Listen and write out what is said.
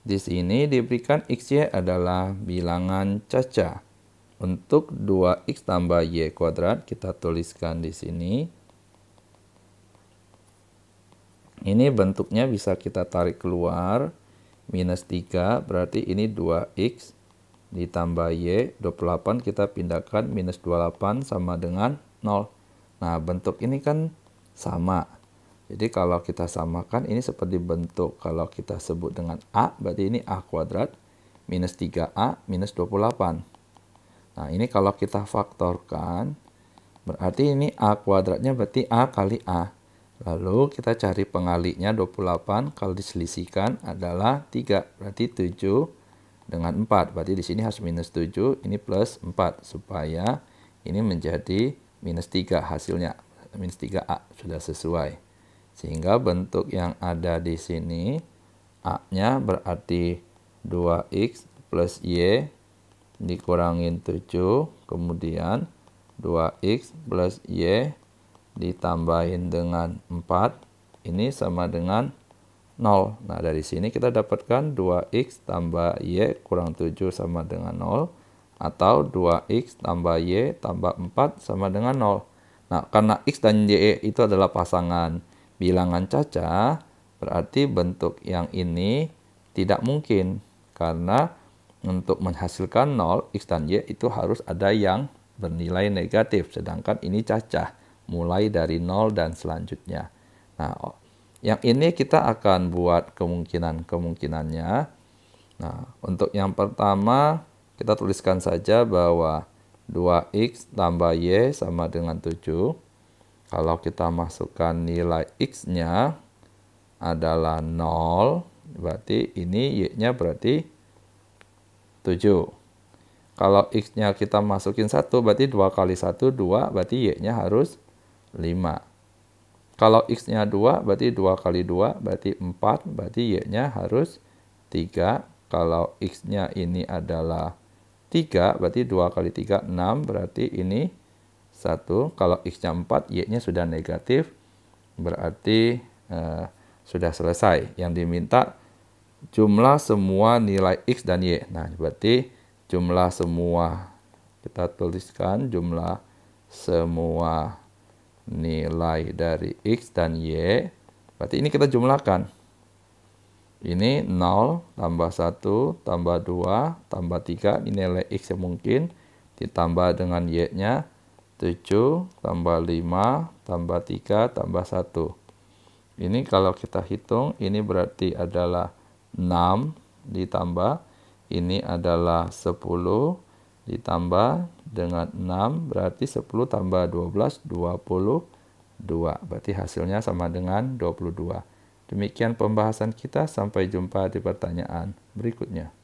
Di sini diberikan x XY adalah bilangan cacah. Untuk 2X tambah Y kuadrat kita tuliskan di sini. Ini bentuknya bisa kita tarik keluar. Minus 3 berarti ini 2X ditambah Y. 28 kita pindahkan minus 28 sama dengan 0. Nah bentuk ini kan sama. Jadi kalau kita samakan ini seperti bentuk kalau kita sebut dengan A berarti ini A kuadrat minus 3A minus 28. Nah ini kalau kita faktorkan berarti ini A kuadratnya berarti A kali A. Lalu kita cari pengaliknya 28 kalau diselisihkan adalah 3 berarti 7 dengan 4. Berarti di sini harus minus 7 ini plus 4 supaya ini menjadi minus 3 hasilnya minus 3A sudah sesuai. Sehingga bentuk yang ada di sini A-nya berarti 2X plus Y dikurangin 7. Kemudian 2X plus Y ditambahin dengan 4. Ini sama dengan 0. Nah, dari sini kita dapatkan 2x tambah y kurang 7 sama dengan 0 atau 2x tambah y tambah 4 sama dengan 0. Nah, karena x dan y itu adalah pasangan, bilangan cacah berarti bentuk yang ini tidak mungkin karena untuk menghasilkan 0 x dan y itu harus ada yang bernilai negatif sedangkan ini cacah mulai dari 0 dan selanjutnya. Nah, yang ini kita akan buat kemungkinan-kemungkinannya. Nah, untuk yang pertama kita tuliskan saja bahwa 2x tambah y sama dengan 7. Kalau kita masukkan nilai X-nya adalah 0, berarti ini Y-nya berarti 7. Kalau X-nya kita masukin 1, berarti 2 kali 1, 2, berarti Y-nya harus 5. Kalau X-nya 2, berarti 2 kali 2, berarti 4, berarti Y-nya harus 3. Kalau X-nya ini adalah 3, berarti 2 kali 3, 6, berarti ini 1. Kalau X-nya 4, Y-nya sudah negatif, berarti uh, sudah selesai. Yang diminta jumlah semua nilai X dan Y. Nah, berarti jumlah semua. Kita tuliskan jumlah semua nilai dari X dan Y. Berarti ini kita jumlahkan. Ini 0 tambah 1 tambah 2 tambah 3. Ini nilai X yang mungkin ditambah dengan Y-nya 7 tambah 5 tambah 3 tambah 1. Ini kalau kita hitung ini berarti adalah 6 ditambah ini adalah 10 ditambah dengan 6 berarti 10 tambah 12 22. Berarti hasilnya sama dengan 22. Demikian pembahasan kita sampai jumpa di pertanyaan berikutnya.